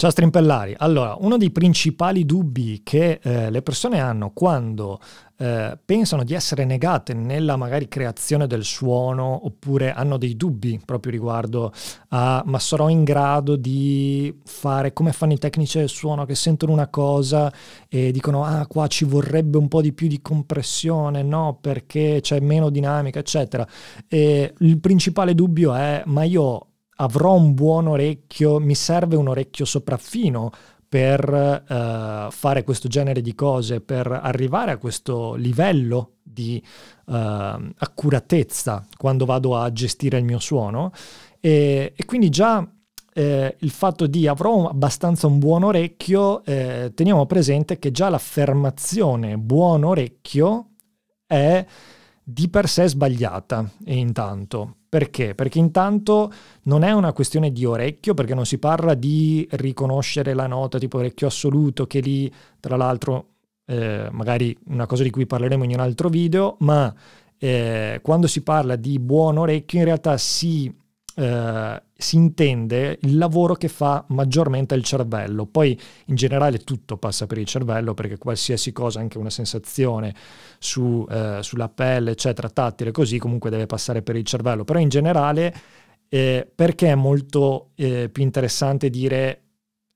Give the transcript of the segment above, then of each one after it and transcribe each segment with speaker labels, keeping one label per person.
Speaker 1: Ciao Strimpellari, allora uno dei principali dubbi che eh, le persone hanno quando eh, pensano di essere negate nella magari creazione del suono oppure hanno dei dubbi proprio riguardo a ma sarò in grado di fare come fanno i tecnici del suono che sentono una cosa e dicono ah qua ci vorrebbe un po' di più di compressione, no perché c'è meno dinamica eccetera. E il principale dubbio è ma io avrò un buon orecchio, mi serve un orecchio sopraffino per uh, fare questo genere di cose, per arrivare a questo livello di uh, accuratezza quando vado a gestire il mio suono. E, e quindi già eh, il fatto di avrò abbastanza un buon orecchio, eh, teniamo presente che già l'affermazione buon orecchio è di per sé sbagliata intanto, perché? Perché intanto non è una questione di orecchio, perché non si parla di riconoscere la nota tipo orecchio assoluto, che lì tra l'altro eh, magari una cosa di cui parleremo in un altro video, ma eh, quando si parla di buon orecchio in realtà si eh, si intende il lavoro che fa maggiormente il cervello. Poi in generale tutto passa per il cervello perché qualsiasi cosa, anche una sensazione su, eh, sulla pelle, eccetera, tattile, così comunque deve passare per il cervello. Però in generale eh, perché è molto eh, più interessante dire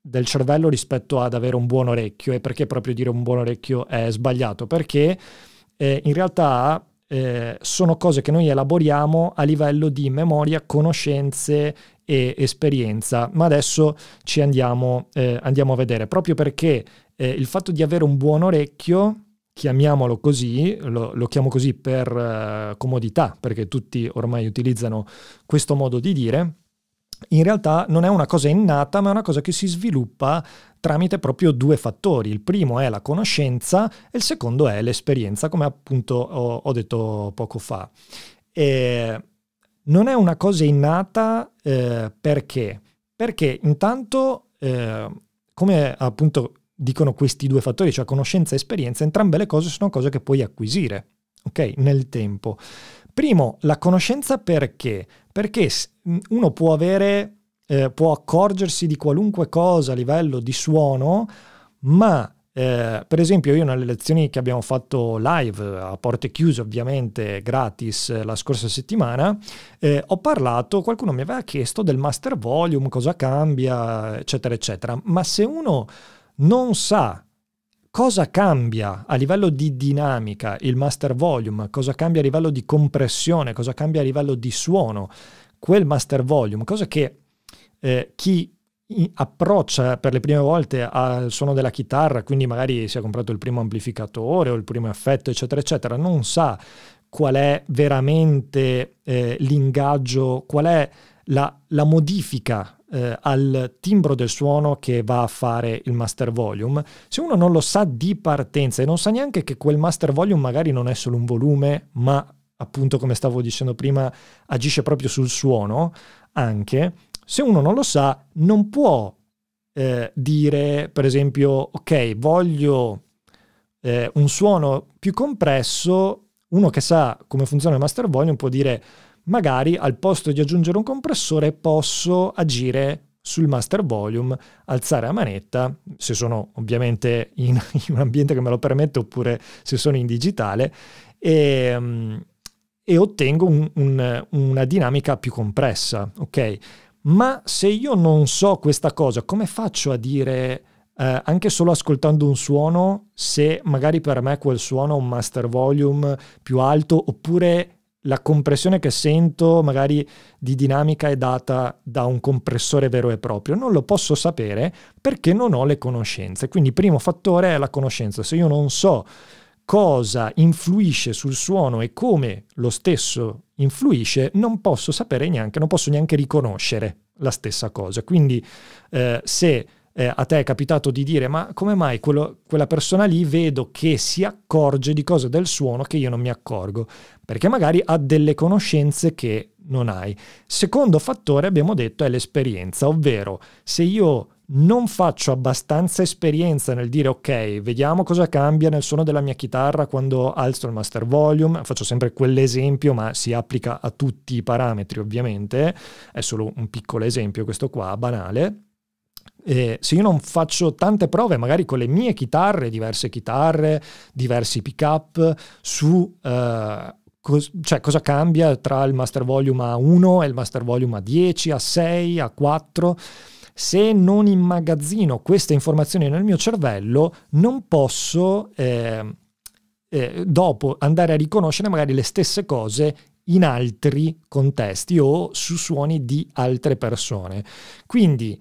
Speaker 1: del cervello rispetto ad avere un buon orecchio e perché proprio dire un buon orecchio è sbagliato? Perché eh, in realtà eh, sono cose che noi elaboriamo a livello di memoria, conoscenze e esperienza. Ma adesso ci andiamo, eh, andiamo a vedere, proprio perché eh, il fatto di avere un buon orecchio, chiamiamolo così, lo, lo chiamo così per eh, comodità, perché tutti ormai utilizzano questo modo di dire, in realtà non è una cosa innata, ma è una cosa che si sviluppa tramite proprio due fattori. Il primo è la conoscenza e il secondo è l'esperienza, come appunto ho, ho detto poco fa. E non è una cosa innata eh, perché? Perché intanto, eh, come appunto dicono questi due fattori, cioè conoscenza e esperienza, entrambe le cose sono cose che puoi acquisire, ok, nel tempo. Primo, la conoscenza perché? Perché uno può avere, eh, può accorgersi di qualunque cosa a livello di suono, ma eh, per esempio io nelle lezioni che abbiamo fatto live, a porte chiuse ovviamente, gratis, eh, la scorsa settimana, eh, ho parlato, qualcuno mi aveva chiesto del master volume, cosa cambia, eccetera, eccetera. Ma se uno non sa cosa cambia a livello di dinamica il master volume, cosa cambia a livello di compressione, cosa cambia a livello di suono quel master volume, cosa che eh, chi approccia per le prime volte al suono della chitarra, quindi magari si è comprato il primo amplificatore o il primo effetto, eccetera, eccetera, non sa qual è veramente eh, l'ingaggio, qual è la, la modifica eh, al timbro del suono che va a fare il master volume, se uno non lo sa di partenza e non sa neanche che quel master volume magari non è solo un volume, ma appunto come stavo dicendo prima agisce proprio sul suono, anche se uno non lo sa non può eh, dire per esempio ok voglio eh, un suono più compresso, uno che sa come funziona il master volume può dire magari al posto di aggiungere un compressore posso agire sul master volume, alzare la manetta, se sono ovviamente in, in, un ambiente che me lo permette oppure se sono in digitale, e, ehm, e ottengo un, un, una dinamica più compressa, ok? Ma se io non so questa cosa, come faccio a dire... Eh, anche solo ascoltando un suono, se magari per me quel suono ha un master volume più alto oppure la compressione che sento magari di dinamica è data da un compressore vero e proprio, non lo posso sapere perché non ho le conoscenze. Quindi primo fattore è la conoscenza. Se io non so cosa influisce sul suono e come lo stesso influisce, non posso sapere neanche, non posso neanche riconoscere la stessa cosa. Quindi eh, se eh, a te è capitato di dire ma come mai quello, quella persona lì vedo che si accorge di cose del suono che io non mi accorgo, perché magari ha delle conoscenze che non hai. Secondo fattore abbiamo detto è l'esperienza, ovvero se io non faccio abbastanza esperienza nel dire ok, vediamo cosa cambia nel suono della mia chitarra quando alzo il master volume, faccio sempre quell'esempio ma si applica a tutti i parametri ovviamente, è solo un piccolo esempio questo qua, banale, eh, se io non faccio tante prove, magari con le mie chitarre, diverse chitarre, diversi pick-up, su eh, cos- cioè cosa cambia tra il master volume a 1 e il master volume a 10, a 6, a 4. Se non immagazzino queste informazioni nel mio cervello, non posso eh, dopo andare a riconoscere magari le stesse cose in altri contesti o su suoni di altre persone. Quindi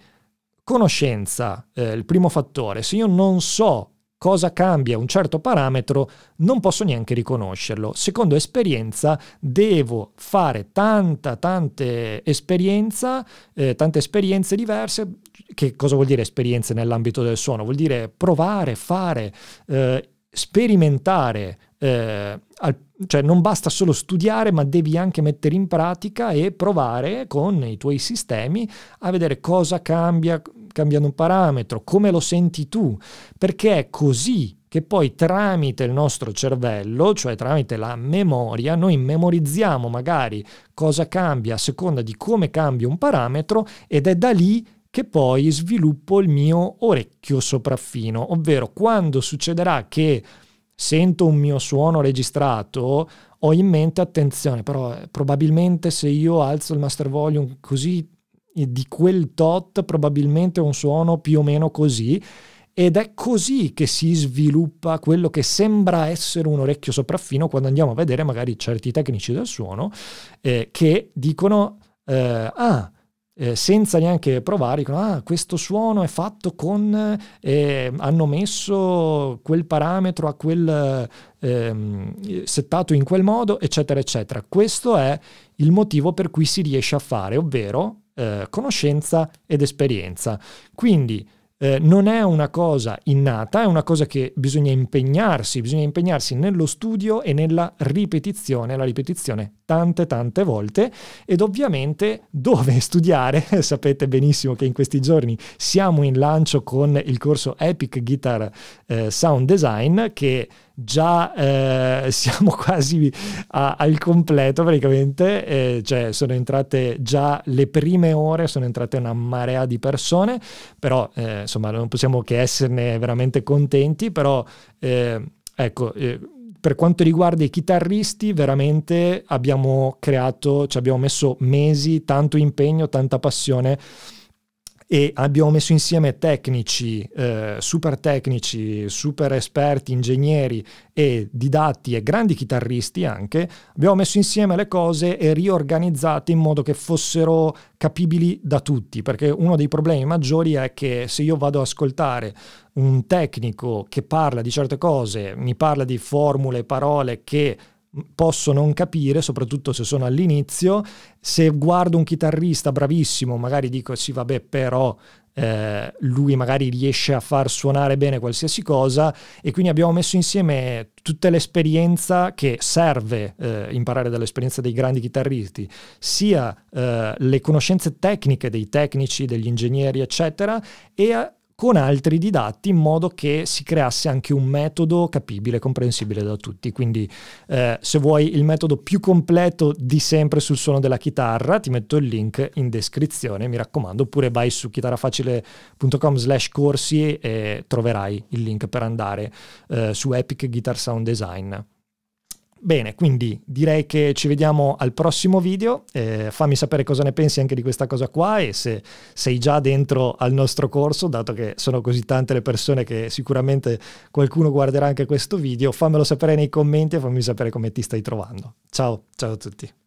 Speaker 1: conoscenza, eh, il primo fattore, se io non so cosa cambia un certo parametro, non posso neanche riconoscerlo. Secondo esperienza, devo fare tanta, tante esperienza, eh, tante esperienze diverse. Che cosa vuol dire esperienze nell'ambito del suono? Vuol dire provare, fare, eh, sperimentare eh, al cioè non basta solo studiare, ma devi anche mettere in pratica e provare con i tuoi sistemi a vedere cosa cambia cambiando un parametro, come lo senti tu, perché è così che poi tramite il nostro cervello, cioè tramite la memoria, noi memorizziamo magari cosa cambia a seconda di come cambia un parametro ed è da lì che poi sviluppo il mio orecchio sopraffino, ovvero quando succederà che sento un mio suono registrato, ho in mente attenzione, però eh, probabilmente se io alzo il master volume così eh, di quel tot, probabilmente un suono più o meno così. Ed è così che si sviluppa quello che sembra essere un orecchio sopraffino quando andiamo a vedere magari certi tecnici del suono eh, che dicono, eh, ah, eh, senza neanche provare, dicono, ah, questo suono è fatto con, eh, eh, hanno messo quel parametro a quel, ehm, settato in quel modo, eccetera, eccetera. Questo è il motivo per cui si riesce a fare, ovvero eh, conoscenza ed esperienza. Quindi, eh, non è una cosa innata, è una cosa che bisogna impegnarsi, bisogna impegnarsi nello studio e nella ripetizione, la ripetizione tante tante volte ed ovviamente dove studiare, sapete benissimo che in questi giorni siamo in lancio con il corso Epic Guitar eh, Sound Design che già eh, siamo quasi a, al completo praticamente, eh, cioè sono entrate già le prime ore, sono entrate una marea di persone, però eh, insomma non possiamo che esserne veramente contenti, però eh, ecco eh, per quanto riguarda i chitarristi, veramente abbiamo creato, ci abbiamo messo mesi, tanto impegno, tanta passione e abbiamo messo insieme tecnici, eh, super tecnici, super esperti, ingegneri e didatti e grandi chitarristi anche, abbiamo messo insieme le cose e riorganizzate in modo che fossero capibili da tutti, perché uno dei problemi maggiori è che se io vado ad ascoltare un tecnico che parla di certe cose, mi parla di formule, parole che posso non capire, soprattutto se sono all'inizio, se guardo un chitarrista bravissimo, magari dico sì vabbè però eh, lui magari riesce a far suonare bene qualsiasi cosa e quindi abbiamo messo insieme tutta l'esperienza che serve eh, imparare dall'esperienza dei grandi chitarristi, sia eh, le conoscenze tecniche dei tecnici, degli ingegneri eccetera e con altri didatti in modo che si creasse anche un metodo capibile, comprensibile da tutti. Quindi eh, se vuoi il metodo più completo di sempre sul suono della chitarra, ti metto il link in descrizione, mi raccomando, oppure vai su chitarrafacile.com slash corsi e troverai il link per andare eh, su Epic Guitar Sound Design. Bene, quindi direi che ci vediamo al prossimo video, eh, fammi sapere cosa ne pensi anche di questa cosa qua e se sei già dentro al nostro corso, dato che sono così tante le persone che sicuramente qualcuno guarderà anche questo video, fammelo sapere nei commenti e fammi sapere come ti stai trovando. Ciao, ciao a tutti.